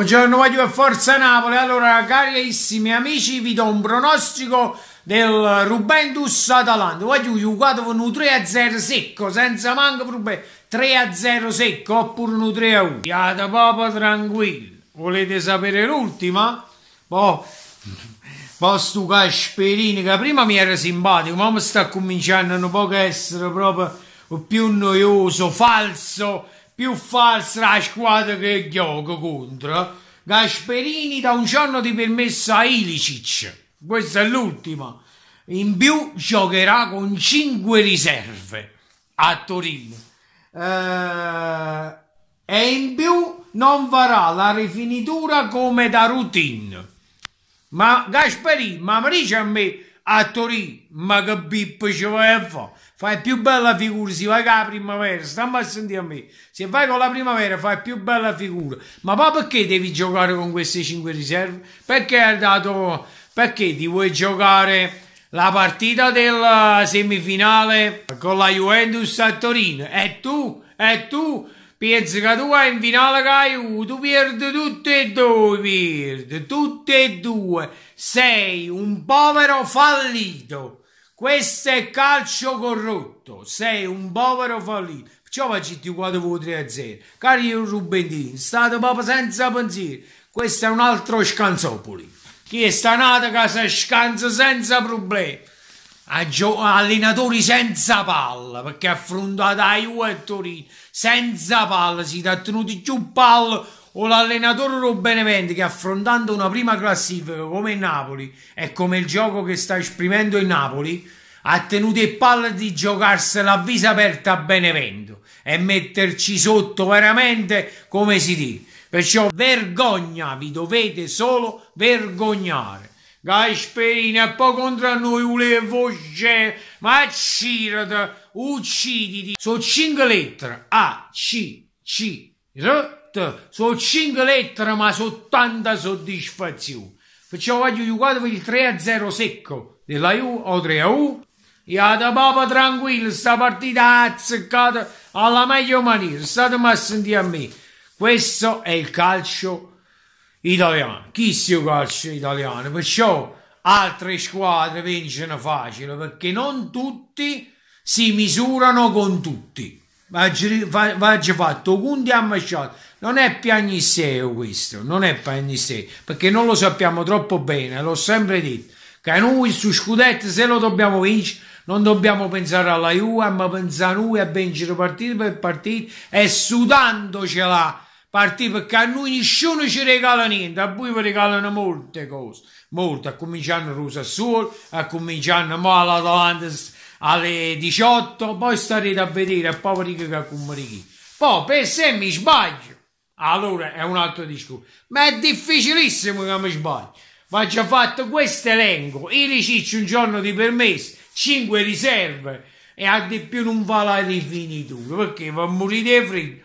Buongiorno Guaglio a Forza Napoli. Allora, carissimi amici, vi do un pronostico del Rubendus Atalanta. Guaglio, giocato con un 3-0 secco, senza manco problemi. 3-0 secco oppure un 3-1. Siate proprio tranquilli. Volete sapere l'ultima? Boh, boh Casperini che prima mi era simpatico, ma sta cominciando un po' a essere proprio più noioso, falso più falsa la squadra che gioca contro. Gasperini da un giorno di permesso a Ilicic. Questa è l'ultima. In più giocherà con 5 riserve a Torino. Eh, e in più non farà la rifinitura come da routine. Ma Gasperini, ma mi dice a me a Torino, ma che bippo ci vuoi a fare? fai più bella figura se vai con la primavera, stamma a sentire a me, se vai con la primavera fai più bella figura, ma poi perché devi giocare con queste 5 riserve? Perché hai dato, perché ti vuoi giocare la partita della semifinale con la Juventus a Torino e tu, e tu pensi che tu vai in finale con Caiu, tu perdi tutte e due, perdi tutte e due, sei un povero fallito. Questo è calcio corrotto. Sei un povero fallito. Perciò facci 4 3 0. Cari Rubentin, state proprio senza pensieri. Questo è un altro scanzopoli. Chi è stanato che si scanza senza problemi. A Allenatori senza palla perché affrontato a Juve e Torino senza palla si è tenuto giù palla o l'allenatore Robeneventi che affrontando una prima classifica come il Napoli e come il gioco che sta esprimendo il Napoli ha tenuto il palla di giocarsela a viso aperta a Benevento e metterci sotto veramente come si dice. Perciò vergogna, vi dovete solo vergognare. Gasperini, è poi contro noi volevo c'è, ma ucciditi, ucciditi. Sono cinque lettere, A, C, C, R, T. Sono cinque lettere, ma sono tanta soddisfazione. Perciò voglio giocare per il 3-0 secco della U o 3-1. Io da babă, tranquillo, sta partita azzeccata alla meglio maniera, statemi a sentire a me. Questo è il calcio italiano, il calcio italiano, perciò altre squadre vincono facile, perché non tutti si misurano con tutti. Va già fatto conti ammasciati non è piagnisseo questo non è piagnisseo perché non lo sappiamo troppo bene l'ho sempre detto che noi su scudetto se lo dobbiamo vincere non dobbiamo pensare alla Juve, ma pensare a noi a vincere partita per partita e sudandocela partita perché a noi nessuno ci regala niente, a voi vi regalano molte cose, molte, a cominciare con Sassuolo, a cominciare davanti alle 18, poi starete a vedere a poveri che accumuli chi. Poi per se mi sbaglio, allora è un altro discorso, ma è difficilissimo che mi sbaglio. Ma già fatto questo elenco, io riciccio un giorno di permesso 5 riserve e a di più non va la rifinitura perché va a morire di freddo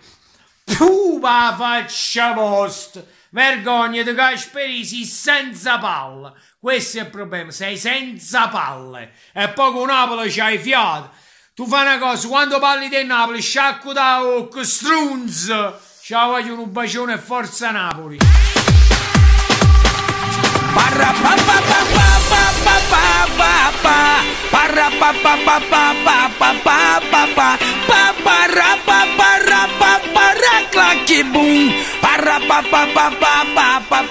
più faccia vostra vergogna di Gasperisi senza palla questo è il problema sei senza palle e poi con Napoli c'hai fiato tu fai una cosa quando parli del Napoli sciacco da occhio strunz ciao voglio un bacione e forza Napoli pa pa pa pa pa pa pa pa pa pa pa ra pa pa ra pa pa ra clacky boom pa ra pa pa pa pa pa pa